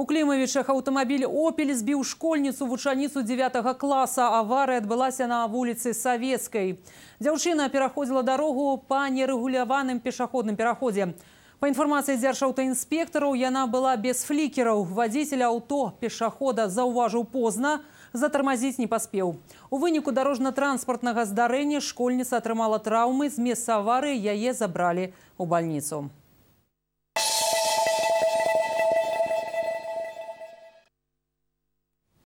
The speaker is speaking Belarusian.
У Клімавічах аўтамабіль Опель збіў школьніцу вучаніцу 9 класа. Аварыя адбылася на вуліцы Савецкай. Дзяўчына пераходзіла дарогу па нерэгуляваным пешаходным пераходзе. Па інфармацыі дзяржаўтаінспектараў яна была без флікераў. Вадзіцель аўто пешахода заўважыў позна, затармазіць не паспеў. У выніку дарожна-транспартнага здарэння школьніца атрымала траўмы, з месца аварыі яе забралі ў бальніцу.